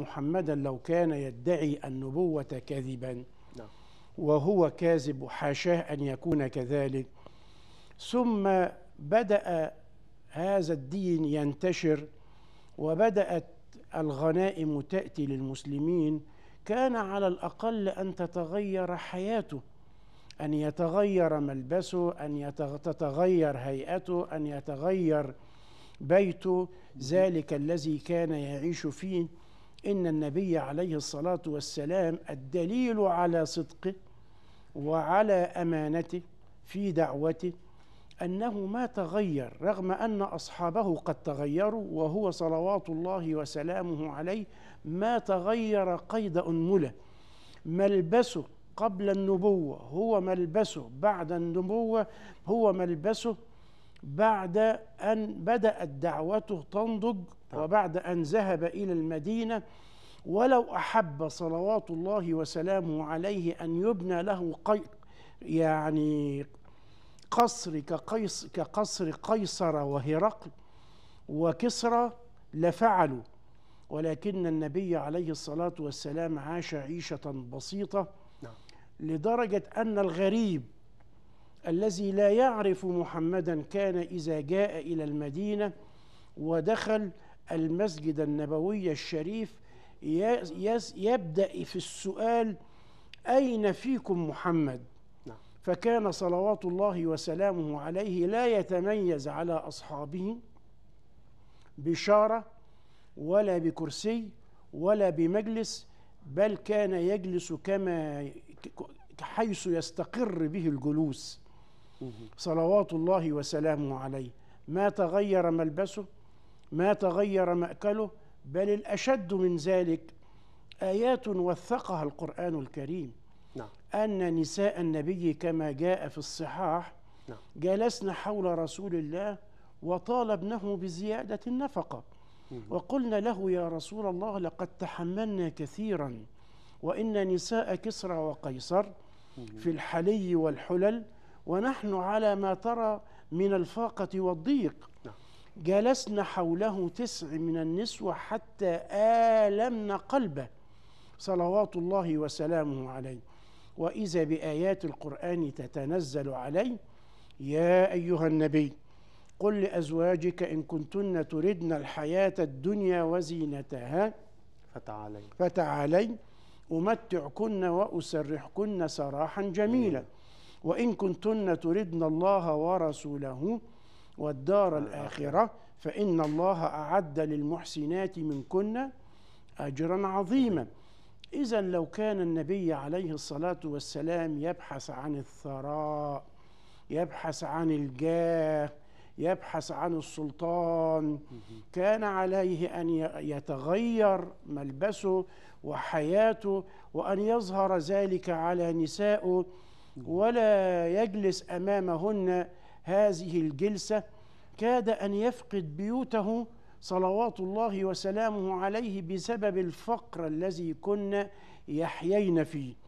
محمدا لو كان يدعي النبوة كذبا نعم. وهو كاذب حاشاه أن يكون كذلك ثم بدأ هذا الدين ينتشر وبدأت الغنائم تأتي للمسلمين كان على الأقل أن تتغير حياته أن يتغير ملبسه أن تتغير هيئته أن يتغير بيته ذلك الذي كان يعيش فيه إن النبي عليه الصلاة والسلام الدليل على صدقه وعلى أمانته في دعوته أنه ما تغير رغم أن أصحابه قد تغيروا وهو صلوات الله وسلامه عليه ما تغير قيد أنملة ملبسه قبل النبوة هو ملبسه بعد النبوة هو ملبسه بعد أن بدأت دعوته تنضج نعم. وبعد أن ذهب إلى المدينة ولو أحب صلوات الله وسلامه عليه أن يبنى له قي يعني قصر كقيص كقصر قيصر وهرقل وكسرى لفعلوا ولكن النبي عليه الصلاة والسلام عاش عيشة بسيطة نعم. لدرجة أن الغريب الذي لا يعرف محمدا كان إذا جاء إلى المدينة ودخل المسجد النبوي الشريف يبدأ في السؤال أين فيكم محمد نعم. فكان صلوات الله وسلامه عليه لا يتميز على أصحابه بشارة ولا بكرسي ولا بمجلس بل كان يجلس كما حيث يستقر به الجلوس صلوات الله وسلامه عليه ما تغير ملبسه ما تغير ماكله بل الاشد من ذلك ايات وثقها القران الكريم نعم. ان نساء النبي كما جاء في الصحاح نعم. جلسن حول رسول الله وطالبنه بزياده النفقه مم. وقلنا له يا رسول الله لقد تحملنا كثيرا وان نساء كسرى وقيصر في الحلي والحلل ونحن على ما ترى من الفاقه والضيق جلسن حوله تسع من النسوة حتى آلمنا قلبه صلوات الله وسلامه عليه وإذا بآيات القرآن تتنزل عليه يا أيها النبي قل لأزواجك إن كنتن تردن الحياة الدنيا وزينتها فتعالي فتعالي أمتعكن وأسرحكن سراحا جميلا وإن كنتن تردن الله ورسوله والدار آه. الآخرة فإن الله أعد للمحسنات منكن أجرا عظيما إذا لو كان النبي عليه الصلاة والسلام يبحث عن الثراء يبحث عن الجاه يبحث عن السلطان كان عليه أن يتغير ملبسه وحياته وأن يظهر ذلك على نسائه ولا يجلس أمامهن هذه الجلسة كاد أن يفقد بيوته صلوات الله وسلامه عليه بسبب الفقر الذي كنا يحيين فيه